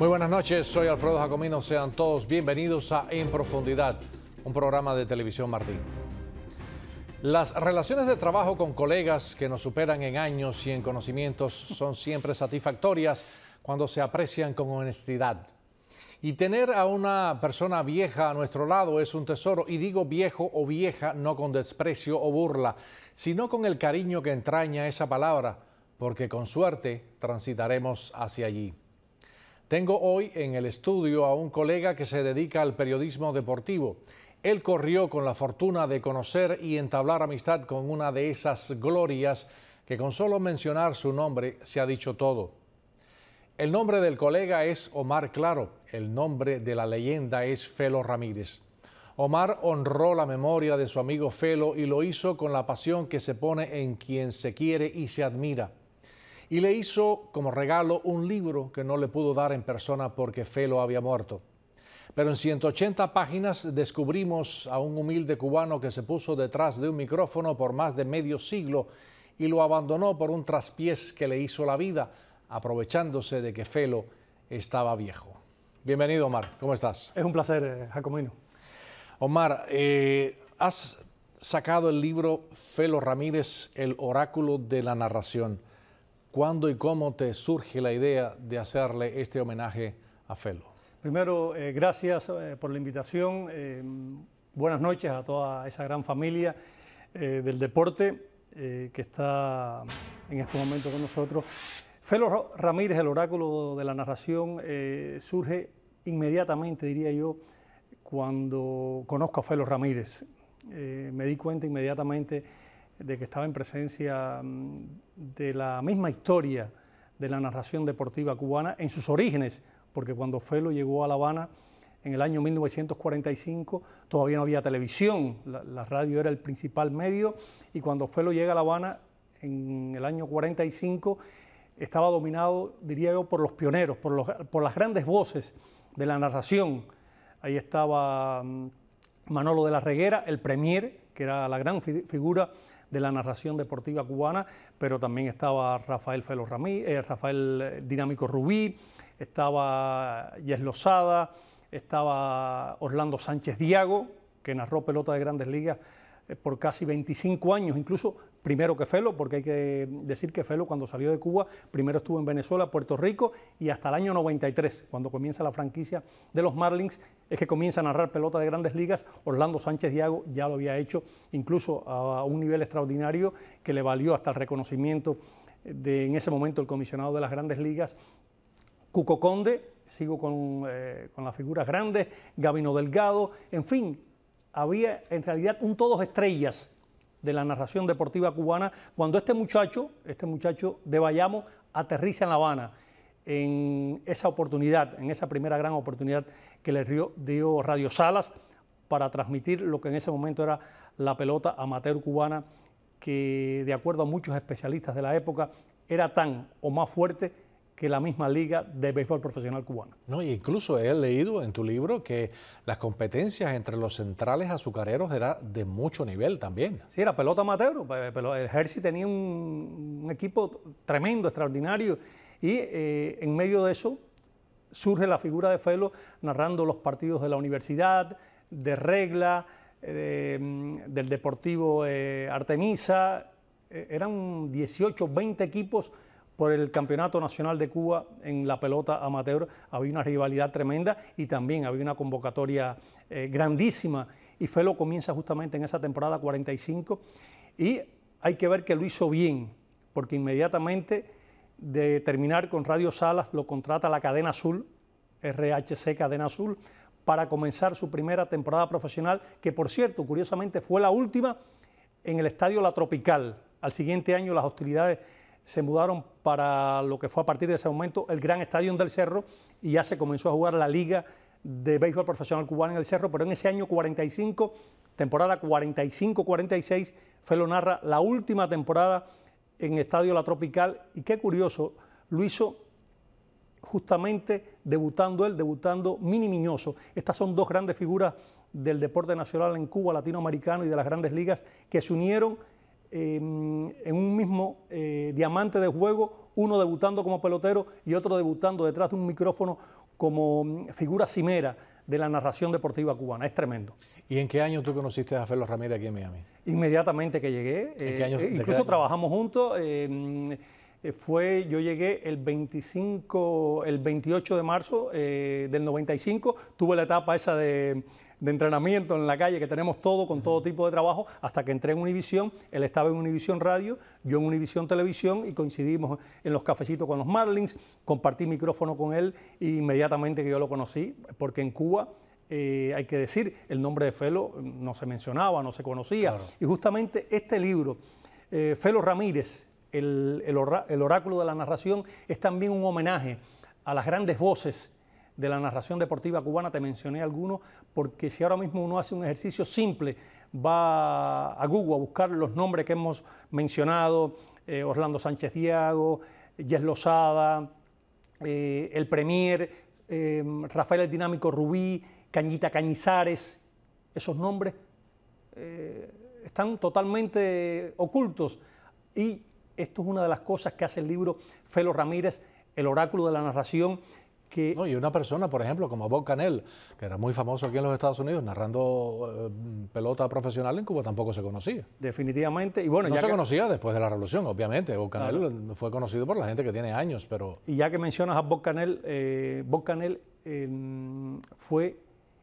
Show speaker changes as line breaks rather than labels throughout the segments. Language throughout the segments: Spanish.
Muy buenas noches, soy Alfredo Jacomino. Sean todos bienvenidos a En Profundidad, un programa de televisión Martín. Las relaciones de trabajo con colegas que nos superan en años y en conocimientos son siempre satisfactorias cuando se aprecian con honestidad. Y tener a una persona vieja a nuestro lado es un tesoro, y digo viejo o vieja no con desprecio o burla, sino con el cariño que entraña esa palabra, porque con suerte transitaremos hacia allí. Tengo hoy en el estudio a un colega que se dedica al periodismo deportivo. Él corrió con la fortuna de conocer y entablar amistad con una de esas glorias que con solo mencionar su nombre se ha dicho todo. El nombre del colega es Omar Claro, el nombre de la leyenda es Felo Ramírez. Omar honró la memoria de su amigo Felo y lo hizo con la pasión que se pone en quien se quiere y se admira y le hizo como regalo un libro que no le pudo dar en persona porque Felo había muerto. Pero en 180 páginas descubrimos a un humilde cubano que se puso detrás de un micrófono por más de medio siglo y lo abandonó por un traspiés que le hizo la vida, aprovechándose de que Felo estaba viejo. Bienvenido, Omar. ¿Cómo estás? Es un placer, eh, Jacomino. Omar, eh, has sacado el libro Felo Ramírez, El oráculo de la narración. ¿Cuándo y cómo te surge
la idea de hacerle este homenaje a Felo? Primero, eh, gracias eh, por la invitación. Eh, buenas noches a toda esa gran familia del deporte que está en este momento con nosotros. Felo Ramírez, el oráculo de la narración, surge inmediatamente, diría yo, cuando conozco a Felo Ramírez. me di cuenta inmediatamente de que estaba en presencia mm, de la misma historia de la narración deportiva cubana en sus orígenes, porque cuando Felo llegó a La Habana en el año 1945 todavía no había televisión, la, radio era el principal medio, y cuando Felo llega a La Habana en el año 45 estaba dominado, diría yo, por los pioneros, por, por las grandes voces de la narración. Ahí estaba mm, Manolo de la Reguera, el premier, que era la gran figura de la narración deportiva cubana, pero también estaba Rafael Felo Ramí, eh, Rafael eh, Dinámico Rubí, estaba Yes Lozada, estaba Orlando Sánchez Diago, que narró pelota de grandes ligas eh, por casi 25 años, incluso primero que Felo, porque hay que decir que Felo cuando salió de Cuba, primero estuvo en Venezuela, Puerto Rico y hasta el año 93, cuando comienza la franquicia de los Marlins, es que comienza a narrar pelota de grandes ligas. Orlando Sánchez Diago ya lo había hecho, incluso a un nivel extraordinario que le valió hasta el reconocimiento de en ese momento el comisionado de las grandes ligas, Cuco Conde, sigo con, eh, con las figuras grandes, Gabino Delgado, en fin, había en realidad un todos estrellas de la narración deportiva cubana cuando este muchacho, este muchacho de Bayamo, aterriza en La Habana en esa oportunidad, en esa primera gran oportunidad que le dio Radio Salas para transmitir lo que en ese momento era la pelota amateur cubana, que de acuerdo a muchos especialistas de la época era tan o más fuerte que la misma liga de béisbol profesional cubana.
No, y incluso he leído en tu libro que las competencias entre los centrales azucareros era de mucho nivel también.
Sí, era pelota amateur, eh, pero el Jersey tenía un, equipo tremendo, extraordinario, y eh, en medio de eso surge la figura de Felo narrando los partidos de la universidad, de regla, eh, mm, del Deportivo Artemisa, eran 18, 20 equipos por el Campeonato Nacional de Cuba en la pelota amateur. Había una rivalidad tremenda y también había una convocatoria eh, grandísima. Y Felo comienza justamente en esa temporada 45 y hay que ver que lo hizo bien, porque inmediatamente de terminar con Radio Salas lo contrata la cadena azul, RHC Cadena Azul, para comenzar su primera temporada profesional, que por cierto, curiosamente, fue la última en el Estadio La Tropical. Al siguiente año las hostilidades se mudaron para lo que fue a partir de ese momento el Gran Estadio del Cerro y ya se comenzó a jugar la Liga de Béisbol Profesional Cubano en el Cerro, pero en ese año 45, temporada 45-46, fue narra la última temporada en Estadio La Tropical y qué curioso, lo hizo justamente debutando él, debutando Mini Miñoso. Estas son dos grandes figuras del deporte nacional en Cuba, latinoamericano y de las grandes ligas que se unieron Em, en un mismo eh, diamante de juego, uno debutando como pelotero y otro debutando detrás de un micrófono como mm, figura cimera de la narración deportiva cubana. Es tremendo. ¿Y en qué año tú conociste a Felo Ramírez aquí en Miami? Inmediatamente que llegué. ¿En eh, eh, incluso trabajamos juntos. Em, fue, yo llegué el 25, el 28 de marzo del 95. Tuve la etapa esa de de entrenamiento en la calle, que tenemos todo con todo tipo de trabajo, hasta que entré en Univisión, él estaba en Univisión Radio, yo en Univisión Televisión y coincidimos en los cafecitos con los Marlins, compartí micrófono con él e inmediatamente que yo lo conocí, porque en Cuba eh, hay que decir, el nombre de Felo no se mencionaba, no se conocía. Y justamente este libro, eh, Felo Ramírez, el, el, oráculo de la narración, es también un homenaje a las grandes voces de la narración deportiva cubana, te mencioné algunos, porque si ahora mismo uno hace un ejercicio simple, va a Google a buscar los nombres que hemos mencionado, eh, Orlando Sánchez Diago, Jess Lozada, eh, el Premier, eh, Rafael el Dinámico Rubí, Cañita Cañizares, esos nombres están totalmente ocultos y esto es una de las cosas que hace el libro Felo Ramírez, El oráculo de la narración, y una persona, por ejemplo, como Bob Canel, que era muy famoso aquí en los
Estados Unidos, narrando eh, pelota profesional en Cuba, tampoco se conocía. Definitivamente. Y bueno, no ya se conocía después de la revolución, obviamente. Bob Canel fue conocido por la gente que tiene años, pero...
Y ya que mencionas a Bob Canel, eh, Bob Canel em, fue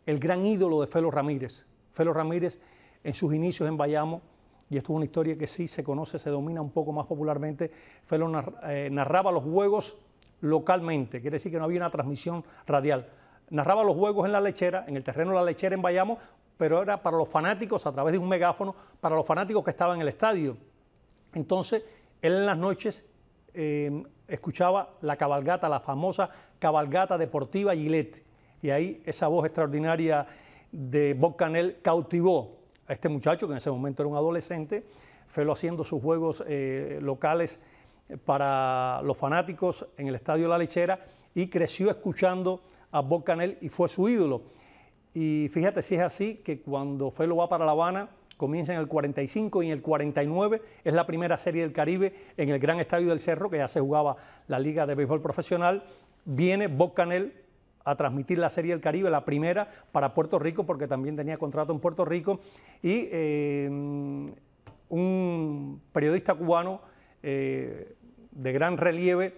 el gran ídolo de Felo Ramírez. Felo Ramírez, en sus inicios en Bayamo, y esto es una historia que sí se conoce, se domina un poco más popularmente, Felo eh, narraba los juegos localmente, quiere decir que no había una transmisión radial. Narraba los juegos en la lechera, en el terreno de la lechera en Bayamo, pero era para los fanáticos a través de un megáfono, para los fanáticos que estaban en el estadio. Entonces, él en las noches em, escuchaba la cabalgata, la famosa cabalgata deportiva Gillette. Y ahí esa voz extraordinaria de Bob Canel cautivó a este muchacho, que en ese momento era un adolescente, Felo haciendo sus juegos eh, locales para los fanáticos en el Estadio La Lechera y creció escuchando a Bob Canel y fue su ídolo. Y fíjate si es así que cuando Felo va para La Habana, comienza en el 45 y en el 49 es la primera serie del Caribe en el Gran Estadio del Cerro, que ya se jugaba la Liga de Béisbol Profesional. Viene Bob Canel a transmitir la Serie del Caribe, la primera para Puerto Rico, porque también tenía contrato en Puerto Rico, y eh, un periodista cubano, eh, de gran relieve,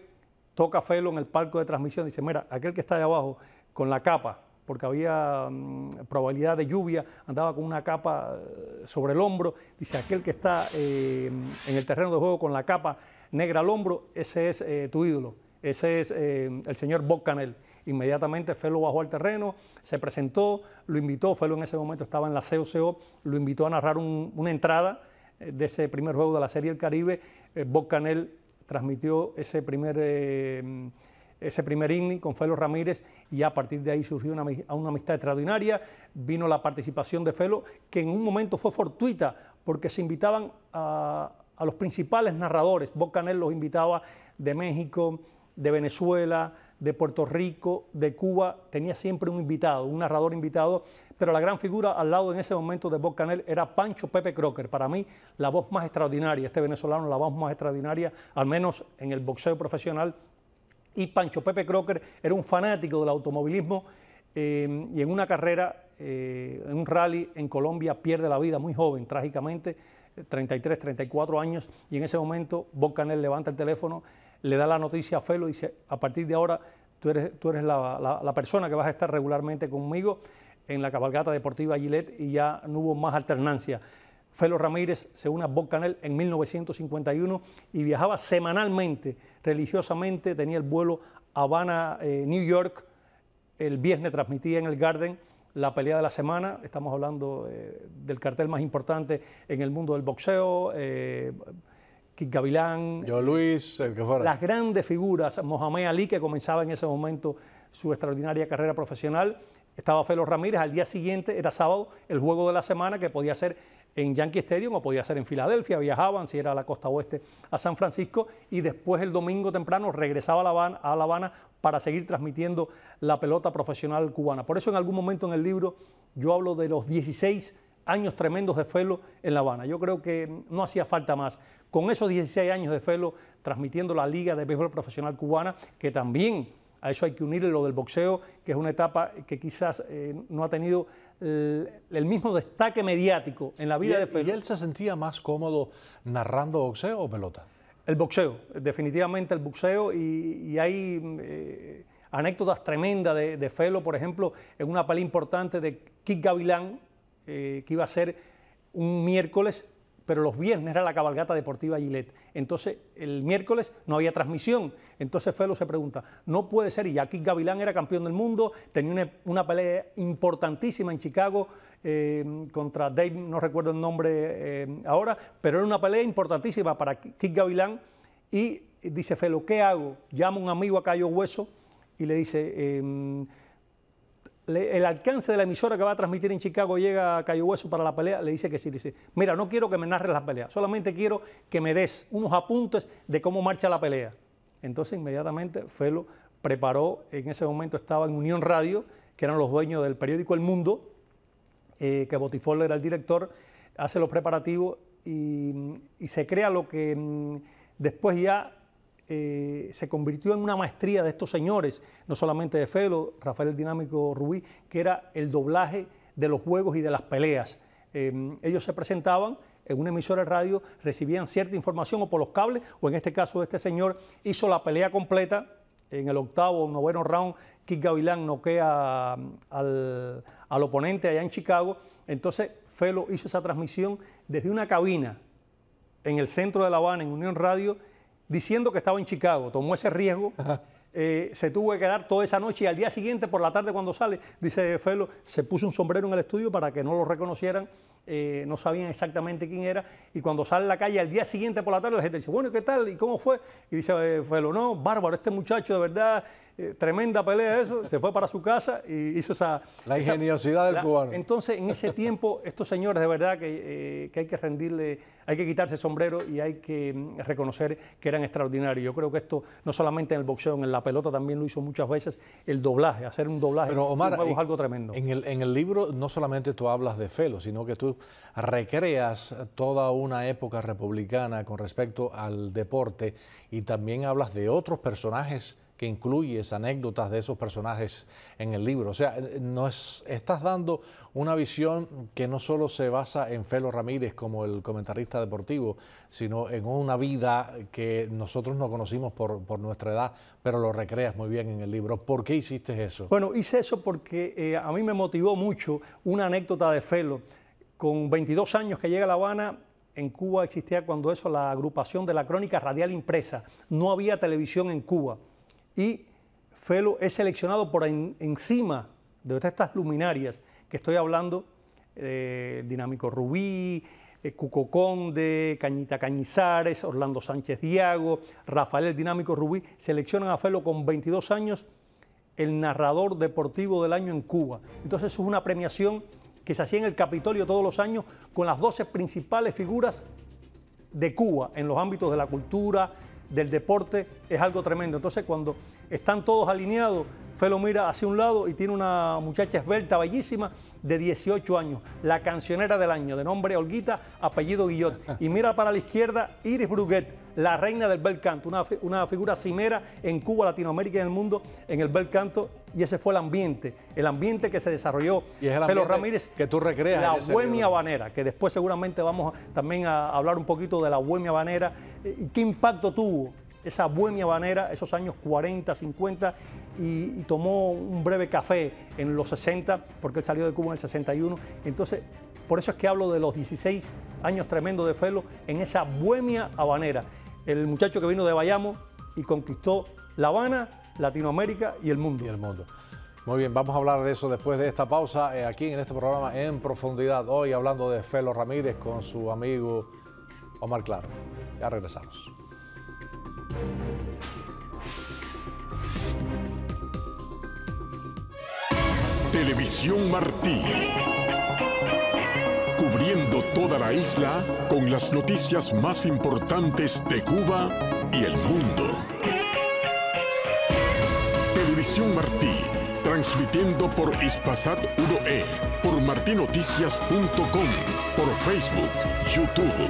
toca Felo en el palco de transmisión, dice, mira, aquel que está de abajo con la capa, porque había mm, probabilidad de lluvia, andaba con una capa eh, sobre el hombro, dice, aquel que está eh, en el terreno de juego con la capa negra al hombro, ese es eh, tu ídolo, ese es el señor Bob Canel. Inmediatamente Felo bajó al terreno, se presentó, lo invitó, Felo en ese momento estaba en la COCO, lo invitó a narrar una entrada de ese primer juego de la Serie del Caribe. Bob Canel transmitió ese primer, eh, ese primer inning con Felo Ramírez y a partir de ahí surgió una, amistad extraordinaria. Vino la participación de Felo, que en un momento fue fortuita porque se invitaban a, los principales narradores. Bocanel los invitaba de México, de Venezuela, de Puerto Rico, de Cuba, tenía siempre un invitado, un narrador invitado, pero la gran figura al lado en ese momento de Bob Canel era Pancho Pepe Crocker. Para mí, la voz más extraordinaria, este venezolano, la voz más extraordinaria, al menos en el boxeo profesional. Y Pancho Pepe Crocker era un fanático del automovilismo eh, y en una carrera, eh, en un rally en Colombia, pierde la vida muy joven, trágicamente, 33, 34 años, y en ese momento Bob Canel levanta el teléfono le da la noticia a Felo y dice, a partir de ahora tú eres, tú eres la, persona que vas a estar regularmente conmigo en la cabalgata deportiva Gillette y ya no hubo más alternancia. Felo Ramírez se une a Bob en 1951 y viajaba semanalmente, religiosamente, tenía el vuelo Habana, eh, New York, el viernes transmitía en el Garden la pelea de la semana, estamos hablando eh, del cartel más importante en el mundo del boxeo, eh, Kit Gavilán, yo Luis, el que fuera. Las grandes figuras, Mohamed Ali, que comenzaba en ese momento su extraordinaria carrera profesional, estaba Felo Ramírez, al día siguiente era sábado, el juego de la semana que podía ser en Yankee Stadium o podía ser en Filadelfia, viajaban si era a la costa oeste a San Francisco y después el domingo temprano regresaba a La Habana, a la Habana para seguir transmitiendo la pelota profesional cubana. Por eso en algún momento en el libro yo hablo de los 16 años tremendos de Felo en La Habana. Yo creo que no hacía falta más con esos 16 años de Felo transmitiendo la Liga de Béisbol Profesional Cubana, que también a eso hay que unir lo del boxeo, que es una etapa que quizás eh, no ha tenido el, mismo destaque mediático en la vida de Felo. ¿Y él se sentía más cómodo narrando boxeo o pelota? El boxeo, definitivamente el boxeo y, hay... Mm, eh, anécdotas tremendas de, Felo, por ejemplo, en una pelea importante de Kik Gavilán, eh, que iba a ser un miércoles, pero los viernes era la cabalgata deportiva Gillette. Entonces, el miércoles no había transmisión. Entonces, Felo se pregunta, no puede ser, y aquí Gavilán era campeón del mundo, tenía una, pelea importantísima en Chicago eh, contra Dave, no recuerdo el nombre eh, ahora, pero era una pelea importantísima para Kick Gavilán. Y dice Felo, ¿qué hago? Llama a un amigo a Cayo Hueso y le dice... Em, el alcance de la emisora que va a transmitir en Chicago llega a Cayo Hueso para la pelea, le dice que sí, dice, mira, no quiero que me narres la pelea, solamente quiero que me des unos apuntes de cómo marcha la pelea. Entonces inmediatamente Felo preparó, en ese momento estaba en Unión Radio, que eran los dueños del periódico El Mundo, eh, que Botifol era el director, hace los preparativos y se crea lo que mm, después ya eh, se convirtió en una maestría de estos señores, no solamente de Felo, Rafael Dinámico Rubí, que era el doblaje de los juegos y de las peleas. Em, ellos se presentaban en una emisora de radio, recibían cierta información o por los cables, o en este caso este señor hizo la pelea completa en el octavo o noveno round, Kit Gavilán noquea mm, al oponente allá en Chicago. Entonces, Felo hizo esa transmisión desde una cabina en el centro de La Habana, en Unión Radio, diciendo que estaba en Chicago, tomó ese riesgo. Eh, se tuvo que quedar toda esa noche y al día siguiente, por la tarde, cuando sale, dice Felo, se puso un sombrero en el estudio para que no lo reconocieran, eh, no sabían exactamente quién era. Y cuando sale a la calle, al día siguiente por la tarde, la gente dice, bueno, ¿qué tal? ¿Y cómo fue? Y dice eh, Felo, no, bárbaro, este muchacho de verdad eh, tremenda pelea eso, se fue para su casa y hizo esa... La ingeniosidad del cubano. Entonces, en ese tiempo, estos señores de verdad eh, que, hay que rendirle, hay que quitarse el sombrero y hay que mm, reconocer que eran extraordinarios. Yo creo que esto, no solamente en el boxeo, en la pelota también lo hizo muchas veces, el doblaje, hacer un doblaje Pero, Omar, es algo tremendo. En el, en el libro no
solamente tú hablas de Felo, sino que tú recreas toda una época republicana con respecto al deporte y también hablas de otros personajes que incluyes anécdotas de esos personajes en el libro. O sea, nos estás dando una visión que no solo se basa en Felo Ramírez como el comentarista deportivo, sino en una vida que nosotros no conocimos por, nuestra edad, pero lo recreas muy bien en el libro. ¿Por qué hiciste eso?
Bueno, hice eso porque eh, a mí me motivó mucho una anécdota de Felo. Con 22 años que llega a La Habana, en Cuba existía cuando eso la agrupación de la crónica radial impresa. No había televisión en Cuba y Felo es seleccionado por encima de estas luminarias que estoy hablando, eh, Dinámico Rubí, eh, Cuco Conde, Cañita Cañizares, Orlando Sánchez Diago, Rafael Dinámico Rubí, seleccionan a Felo con 22 años el narrador deportivo del año en Cuba. Entonces es una premiación que se hacía en el Capitolio todos los años con las 12 principales figuras de Cuba en los ámbitos de la cultura, del deporte es algo tremendo. Entonces, cuando están todos alineados, Felo mira hacia un lado y tiene una muchacha esbelta, bellísima, de 18 años, la cancionera del año, de nombre Olguita, apellido Guillot. Y mira para la izquierda Iris Bruguet la reina del bel canto, una, una figura cimera en Cuba, Latinoamérica y en el mundo en el bel canto. Y ese fue el ambiente, el ambiente que se desarrolló. Y Felo Ramírez, que tú recreas. La bohemia habanera, que después seguramente vamos también a hablar un poquito de la bohemia y ¿Qué impacto tuvo esa bohemia habanera, esos años 40, 50, y, y, tomó un breve café en los 60, porque él salió de Cuba en el 61. Entonces, por eso es que hablo de los 16 años tremendos de Felo en esa bohemia habanera el muchacho que vino de Bayamo y conquistó La Habana, Latinoamérica y el mundo. Y el mundo. Muy bien, vamos a hablar de eso después de esta pausa, eh, aquí en este
programa en profundidad, hoy hablando de Felo Ramírez con su amigo Omar Claro.
Ya regresamos. Televisión Martí toda la isla con las noticias más importantes de Cuba y el mundo. Televisión Martí, transmitiendo por Ispasat 1E, por martinoticias.com, por Facebook, YouTube,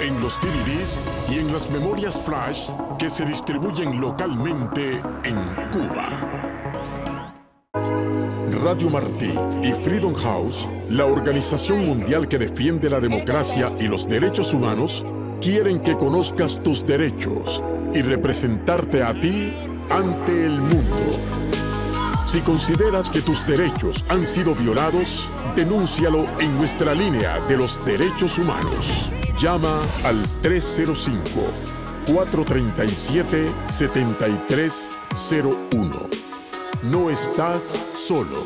en los DVDs y en las memorias flash que se distribuyen localmente en Cuba. Radio Martí y Freedom House, la organización mundial que defiende la democracia y los derechos humanos, quieren que conozcas tus derechos y representarte a ti ante el mundo. Si consideras que tus derechos han sido violados, denúncialo en nuestra línea de los derechos humanos. Llama al 305 437 7301. No estás solo.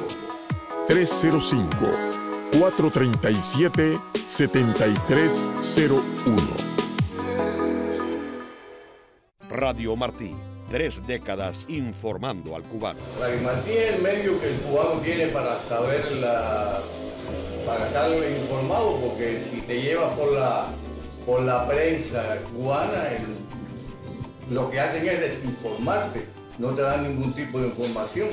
305-437-7301. Radio Martí. Tres décadas informando al cubano. Radio Martí es el medio que el cubano tiene para saber
para estar informado, porque si te llevas por la, por la prensa cubana, lo que hacen es desinformarte no te dan ningún tipo de información.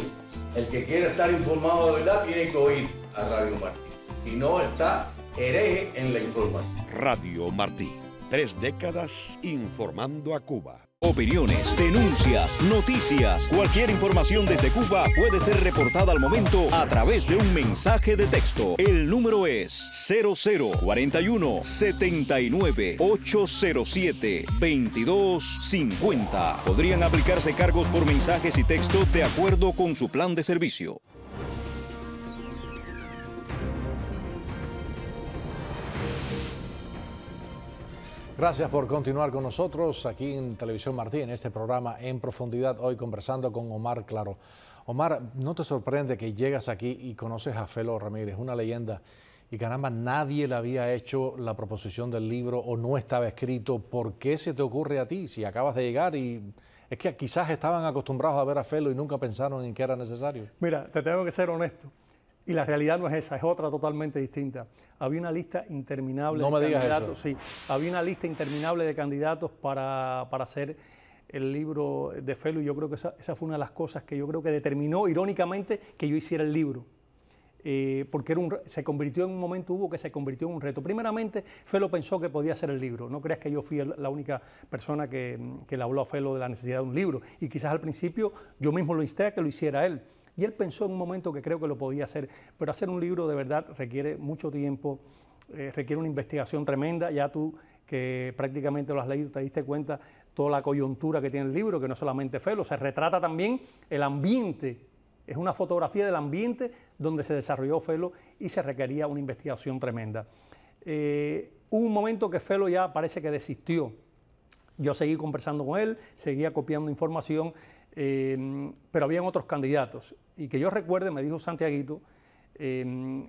El que quiere estar informado de verdad tiene que oír a Radio Martí. Si no, está hereje en la información.
Radio Martí. Tres décadas informando a Cuba. Opiniones, denuncias, noticias, cualquier información desde Cuba puede ser reportada al momento a través de un mensaje de texto. El número es 0041 79 2250. Podrían aplicarse cargos por mensajes y texto de acuerdo con su plan de servicio.
Gracias por continuar con nosotros aquí en Televisión Martí, en este programa En Profundidad, hoy conversando con Omar Claro. Omar, ¿no te sorprende que llegas aquí y conoces a Felo Ramírez, una leyenda? Y caramba, nadie le había hecho la proposición del libro o no estaba escrito. ¿Por qué se te ocurre a ti si acabas de llegar y es que quizás estaban acostumbrados a ver a Felo y nunca pensaron en que era necesario?
Mira, te tengo que ser honesto. Y la realidad no es esa, es otra totalmente distinta. Había una lista interminable de candidatos. Sí, había una lista interminable de candidatos para, para hacer el libro de Felo y yo creo que esa, fue una de las cosas que yo creo que determinó irónicamente que yo hiciera el libro. Eh, porque se convirtió en un momento hubo que se convirtió en un reto. Primeramente, Felo pensó que podía hacer el libro. No creas que yo fui la única persona que, que le habló a Felo de la necesidad de un libro. Y quizás al principio yo mismo lo insté a que lo hiciera él y él pensó en un momento que creo que lo podía hacer, pero hacer un libro de verdad requiere mucho tiempo, eh, requiere una investigación tremenda, ya tú que prácticamente lo has leído, te diste cuenta toda la coyuntura que tiene el libro, que no solamente Felo, se retrata también el ambiente, es una fotografía del ambiente donde se desarrolló Felo y se requería una investigación tremenda. Eh, un momento que Felo ya parece que desistió. Yo seguí conversando con él, seguía copiando información, Em, pero habían otros candidatos. Y que yo recuerde, me dijo Santiaguito, em,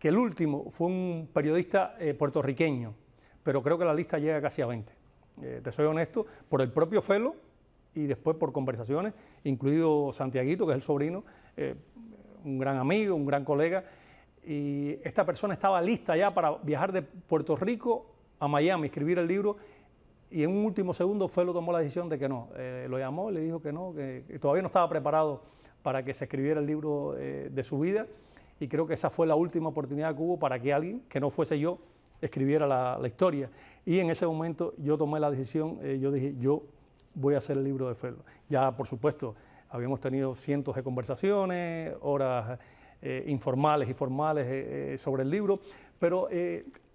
que el último fue un periodista eh, puertorriqueño, pero creo que la lista llega casi a 20. Eh, te soy honesto, por el propio Felo y después por conversaciones, incluido Santiaguito, que es el sobrino, eh, un gran amigo, un gran colega. Y esta persona estaba lista ya para viajar de Puerto Rico a Miami, escribir el libro y en un último segundo fue tomó la decisión de que no. Eh, lo llamó, le dijo que no, que, todavía no estaba preparado para que se escribiera el libro eh, de su vida y creo que esa fue la última oportunidad que hubo para que alguien que no fuese yo escribiera la, historia. Y en ese momento yo tomé la decisión, eh, yo dije, yo voy a hacer el libro de Felo. Ya, por supuesto, habíamos tenido cientos de conversaciones, horas informales y formales sobre el libro, pero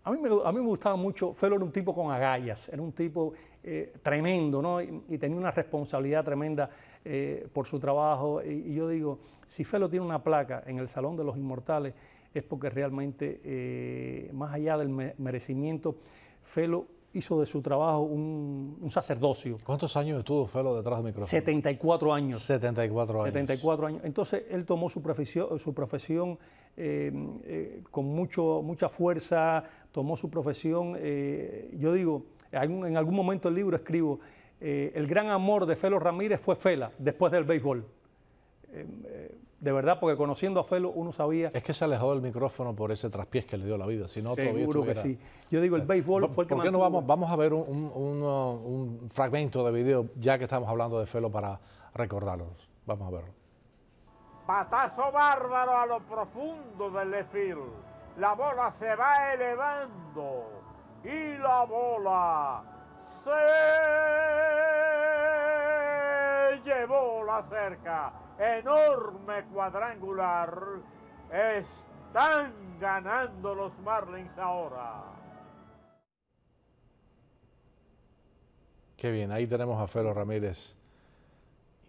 a mí, me, gustaba mucho, Felo era un tipo con agallas, era un tipo eh, tremendo, ¿no? Y, tenía una responsabilidad tremenda eh, por su trabajo. Y, yo digo, si Felo tiene una placa en el Salón de los Inmortales, es porque realmente, eh, más allá del merecimiento, Felo hizo de su trabajo un, sacerdocio. ¿Cuántos años estuvo Felo detrás del micrófono? 74 años. 74 años. 74 años. Entonces él tomó su profesión, su profesión Em, eh, con mucho, mucha fuerza, tomó su profesión. Eh, yo digo, en algún momento el libro escribo, eh, el gran amor de Felo Ramírez fue Fela, después del béisbol. Em, de verdad, porque conociendo a Felo uno sabía... Es que se alejó del micrófono
por ese traspiés que le dio la vida, si no Seguro que sí. Yo digo, el béisbol fue el que vamos, vamos a ver un, fragmento de video, ya que estamos hablando de Felo, para recordarlos? Vamos a verlo. Patazo bárbaro a lo profundo del lefil. La bola se va elevando. Y la bola se llevó la cerca.
Enorme cuadrangular. Están ganando los Marlins ahora.
Qué bien, ahí tenemos a Felo Ramírez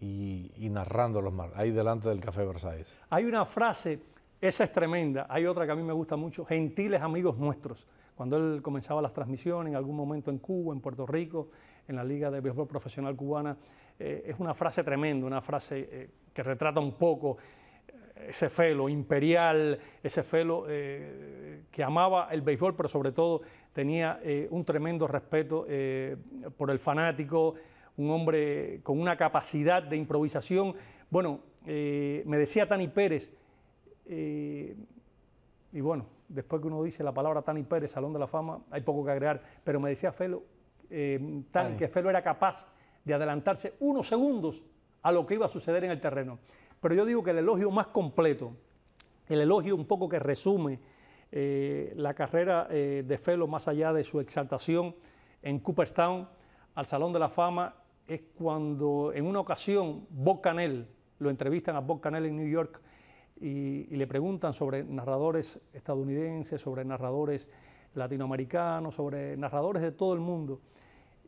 y, y narrando los ahí delante del Café Versailles.
Hay una frase, esa es tremenda, hay otra que a mí me gusta mucho, gentiles amigos nuestros. Cuando él comenzaba las transmisiones, en algún momento en Cuba, en Puerto Rico, en la Liga de Béisbol Profesional Cubana, eh, es una frase tremenda, una frase eh, que retrata un poco eh, ese felo imperial, ese felo que amaba el béisbol, pero sobre todo tenía un tremendo respeto por el fanático, un hombre con una capacidad de improvisación. Bueno, eh, me decía Tani Pérez, eh, y bueno, después que uno dice la palabra Tani Pérez, Salón de la Fama, hay poco que agregar, pero me decía Felo, eh, que Felo era capaz de adelantarse unos segundos a lo que iba a suceder en el terreno. Pero yo digo que el elogio más completo, el elogio un poco que resume la carrera de Felo más allá de su exaltación en Cooperstown al Salón de la Fama es cuando en una ocasión Bob lo entrevistan a Bob en New York y, le preguntan sobre narradores estadounidenses, sobre narradores latinoamericanos, sobre narradores de todo el mundo.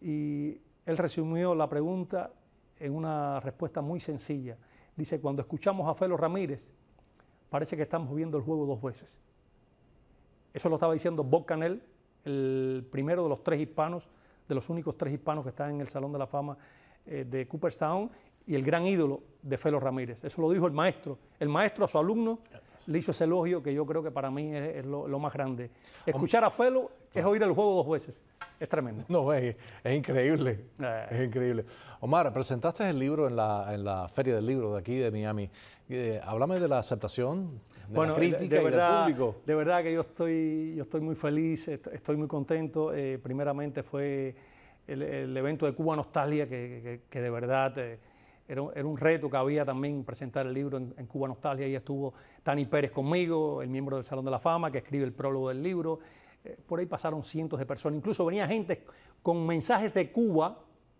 Y él resumió la pregunta en una respuesta muy sencilla. Dice, cuando escuchamos a Felo Ramírez, parece que estamos viendo el juego dos veces. Eso lo estaba diciendo Bob el primero de los tres hispanos de los únicos tres hispanos que están en el Salón de la Fama eh, de Cooperstown y el gran ídolo de Felo Ramírez. Eso lo dijo el maestro. El maestro a su alumno le hizo ese elogio que yo creo que para mí es, lo, más grande. Escuchar a Felo es oír el juego dos veces. Es tremendo. No, es,
increíble. Eh. Es increíble. Omar, presentaste el libro en la, Feria del Libro
de aquí de Miami. Eh, háblame de la aceptación, de crítica verdad, del público. De verdad que yo estoy, yo estoy muy feliz, estoy muy contento. Eh, primeramente fue el, evento de Cuba Nostalgia que de verdad era, un reto que había también presentar el libro en, Cuba Nostalgia. Ahí estuvo Tani Pérez conmigo, el miembro del Salón de la Fama, que escribe el prólogo del libro. Eh, por ahí pasaron cientos de personas. Incluso venía gente con mensajes de Cuba,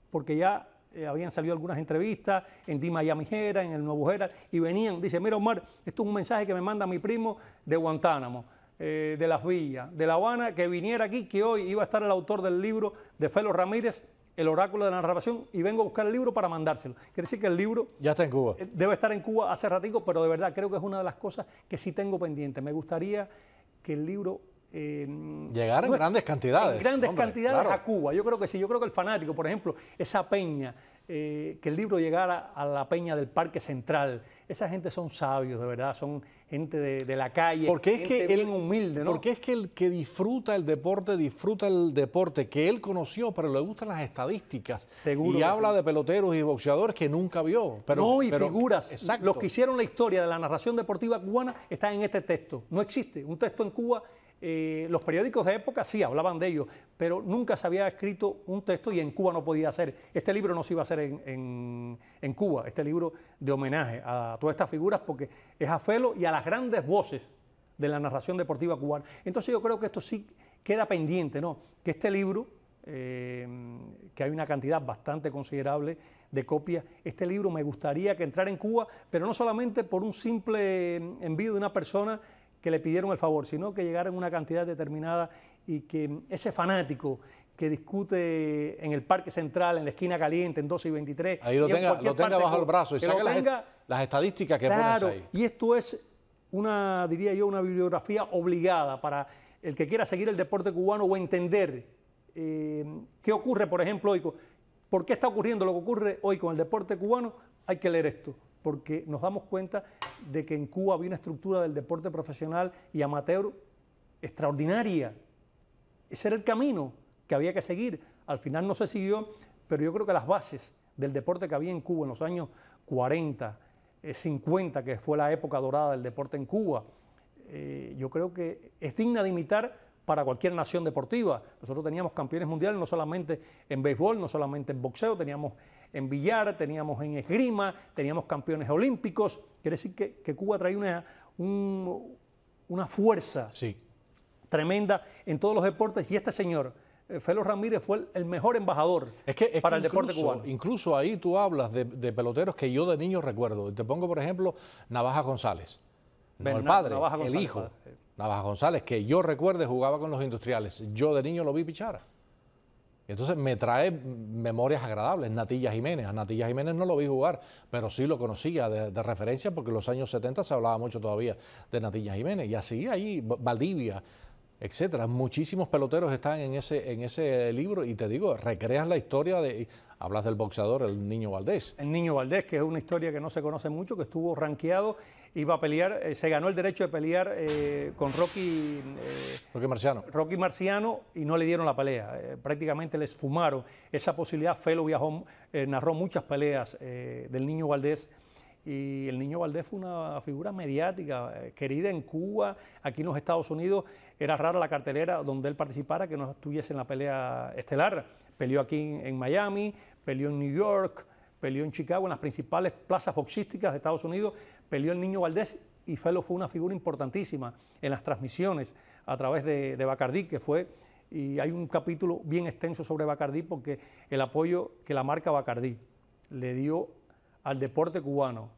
porque ya eh, habían salido algunas entrevistas en Di Miami en el Nuevo Gera, y venían, dice, mira Omar, esto es un mensaje que me manda mi primo de Guantánamo. Eh, de las villas, de La Habana, que viniera aquí, que hoy iba a estar el autor del libro de Felo Ramírez el oráculo de la narración y vengo a buscar el libro para mandárselo. Quiere decir que el libro... Ya está en Cuba. Eh, debe estar en Cuba hace ratico, pero de verdad creo que es una de las cosas que sí tengo pendiente. Me gustaría que el libro... Eh, Llegara en grandes
cantidades. En grandes cantidades a
Cuba. Yo creo que sí. Yo creo que el fanático, por ejemplo, esa peña eh, que el libro llegara a la peña del Parque Central. Esa gente son sabios, de verdad, son gente de, la calle, porque es que él es
humilde. ¿no? Porque es que el que disfruta el deporte, disfruta el deporte que él conoció, pero le
gustan las estadísticas. Seguro y habla de peloteros y boxeadores que nunca vio. Pero, no, y figuras. Exacto. Los que hicieron la historia de la narración deportiva cubana están en este texto. No existe un texto en Cuba eh, los periódicos de época sí hablaban de ellos, pero nunca se había escrito un texto y en Cuba no podía ser. Este libro no se iba a hacer en, Cuba, este libro de homenaje a todas estas figuras porque es a Felo y a las grandes voces de la narración deportiva cubana. Entonces yo creo que esto sí queda pendiente, ¿no? Que este libro, eh, que hay una cantidad bastante considerable de copias, este libro me gustaría que entrara en Cuba, pero no solamente por un simple envío de una persona que le pidieron el favor, sino que en una cantidad determinada y que ese fanático que discute en el Parque Central, en la esquina caliente, en 12 y 23. Ahí lo tenga, bajo el brazo y saque las,
las, estadísticas que claro, pones
Y esto es una, diría yo, una bibliografía obligada para el que quiera seguir el deporte cubano o entender eh, qué ocurre, por ejemplo, hoy ¿Por qué está ocurriendo lo que ocurre hoy con el deporte cubano? Hay que leer esto, porque nos damos cuenta de que en Cuba había una estructura del deporte profesional y amateur extraordinaria. Ese era el camino que había que seguir. Al final no se siguió, pero yo creo que las bases del deporte que había en Cuba en los años 40, 50, eh, que fue la época dorada del deporte en Cuba, eh, yo creo que es digna de imitar para cualquier nación deportiva. Nosotros teníamos campeones mundiales no solamente en béisbol, no solamente en boxeo, teníamos en billar, teníamos en esgrima, teníamos campeones olímpicos. Quiere decir que, Cuba trae una, una fuerza tremenda en todos los deportes y este señor, eh, Felo Ramírez fue el, mejor embajador para el deporte cubano.
Incluso ahí tú hablas de, peloteros que yo de niño recuerdo. Te pongo, por ejemplo, Navaja González. el padre, el hijo. Navaja González, que yo recuerde jugaba con los industriales. Yo de niño lo vi pichar. Entonces me trae memorias agradables, Natilla Jiménez. A Natilla Jiménez no lo vi jugar, pero sí lo conocía de, referencia porque en los años 70 se hablaba mucho todavía de Natilla Jiménez. Y así ahí, Valdivia, etcétera. Muchísimos peloteros están en ese, en ese libro y te digo, recreas
la historia de. Hablas del boxeador, el niño Valdés. El niño Valdés, que es una historia que no se conoce mucho, que estuvo ranqueado iba a pelear, eh, se ganó el derecho de pelear eh, con Rocky, eh, Rocky, Marciano. Rocky Marciano y no le dieron la pelea, prácticamente les fumaron. esa posibilidad. Felo viajó, narró muchas peleas del niño Valdés. Y el niño Valdés fue una figura mediática, querida en Cuba, aquí en los Estados Unidos. Era rara la cartelera donde él participara que no estuviese en la pelea estelar. Peleó aquí en Miami, peleó en New York, peleó en Chicago, en las principales plazas boxísticas de Estados Unidos, peleó el niño Valdés y Felo fue una figura importantísima en las transmisiones a través de, de Bacardí, que fue, y hay un capítulo bien extenso sobre Bacardí porque el apoyo que la marca Bacardí le dio al deporte cubano,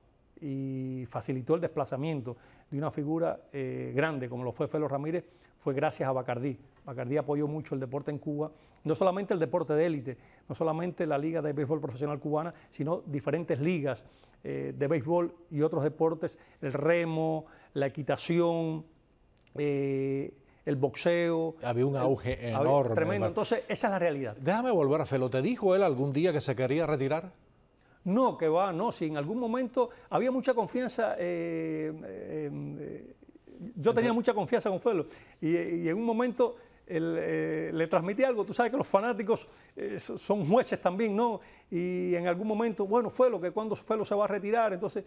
y facilitó el desplazamiento de una figura eh, grande como lo fue Felo Ramírez fue gracias a Bacardí. Bacardí apoyó mucho el deporte en Cuba, no solamente el deporte de élite, no solamente la Liga de Béisbol Profesional Cubana, sino diferentes ligas eh, de béisbol y otros deportes, el remo, la equitación, eh, el boxeo. Había un auge enorme. tremendo, entonces esa es la realidad. Déjame volver a Felo, ¿te dijo él algún día que se quería retirar? No, que va, no, si en algún momento había mucha confianza. Eh, eh, yo tenía mucha confianza con Felo y, en un momento eh, le transmití algo. Tú sabes que los fanáticos son jueces también, ¿no? Y en algún momento, bueno, Felo, que cuando Felo se va a retirar, entonces,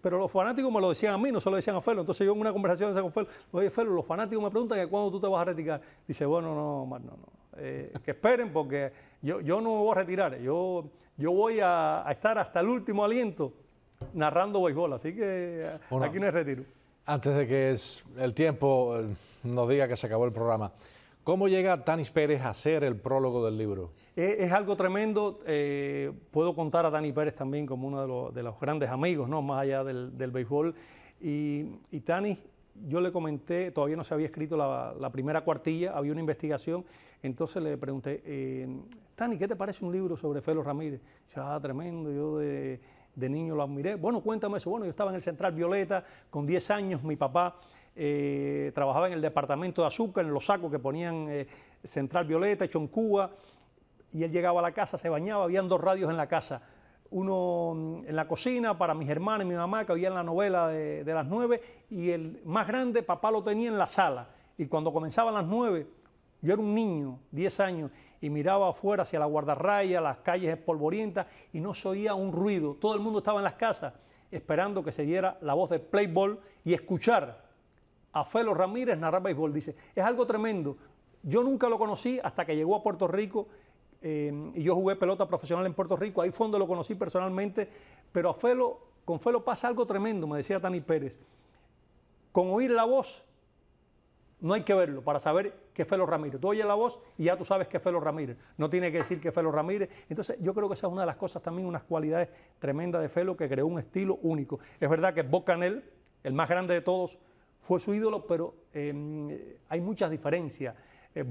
pero los fanáticos me lo decían a mí, no se lo decían a Felo. Entonces yo en una conversación con Felo, oye, Felo, los fanáticos me preguntan que cuándo tú te vas a retirar. Dice, bueno, no, no, no. Eh, que esperen porque yo, no me voy a retirar, yo, yo voy a, estar hasta el último aliento narrando béisbol, así que eh, aquí no retiro.
Antes de que el tiempo eh, nos diga que se acabó el programa, ¿cómo llega Tanis Pérez a ser el prólogo del libro?
Es, algo tremendo, puedo contar a Tanis Pérez también como uno de los, grandes amigos, ¿no? más allá del, béisbol, y, y yo le comenté, todavía no se había escrito la, primera cuartilla, había una investigación, entonces le pregunté, eh, Tani, ¿qué te parece un libro sobre Felo Ramírez? Ya, ah, tremendo, yo de, niño lo admiré. Bueno, cuéntame eso. Bueno, yo estaba en el Central Violeta, con 10 años, mi papá eh, trabajaba en el departamento de azúcar, en los sacos que ponían eh, Central Violeta, hecho en Cuba, y él llegaba a la casa, se bañaba, habían dos radios en la casa uno mm, en la cocina para mis hermanos y mi mamá que oían la novela de, las nueve y el más grande papá lo tenía en la sala y cuando comenzaban las nueve yo era un niño, 10 años, y miraba afuera hacia la guardarraya, las calles espolvorientas, y no se oía un ruido. Todo el mundo estaba en las casas esperando que se diera la voz de Playboy y escuchar a Felo Ramírez narrar béisbol. Dice, es algo tremendo. Yo nunca lo conocí hasta que llegó a Puerto Rico Em, yo jugué pelota profesional en Puerto Rico, ahí Fondo lo conocí personalmente, pero a Felo, con Felo pasa algo tremendo, me decía Tani Pérez. Con oír la voz, no hay que verlo para saber que es Felo Ramírez. Tú oyes la voz y ya tú sabes que es Felo Ramírez. No tiene que decir que es Felo Ramírez. Entonces, yo creo que esa es una de las cosas también, unas cualidades tremendas de Felo que creó un estilo único. Es verdad que bocanel el más grande de todos, fue su ídolo, pero em, hay muchas diferencias. Eh,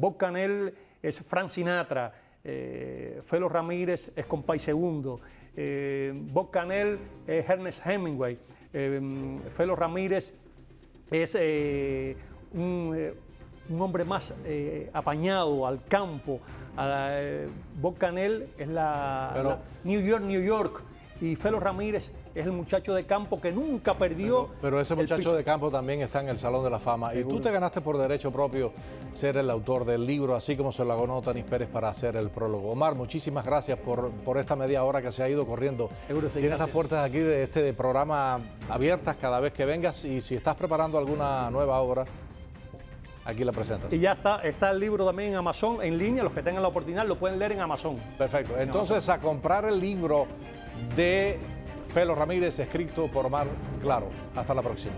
es Frank Sinatra. Eh, Felo Ramírez es compay segundo, eh, Bob Canel es Ernest Hemingway, eh, Felo Ramírez es un, hombre más apañado al campo, ah, Bob Canel es la, New York, New York, y Felo Ramírez es el muchacho de campo que nunca perdió.
Pero, ese muchacho de campo también está en el Salón de la Fama. Y tú te ganaste por derecho propio ser el autor del libro, así como se lo ganó Tanis Pérez para hacer el prólogo. Omar, muchísimas gracias por, esta media hora que se ha ido corriendo. Tienes las puertas aquí de este programa abiertas cada vez que vengas y si estás preparando alguna nueva obra, aquí la presentas.
Y ya está, está el libro también en Amazon, en línea, los que tengan la oportunidad lo pueden leer en Amazon. Perfecto, entonces a comprar el libro de Felo Ramírez, escrito
por Mar Claro. Hasta la próxima.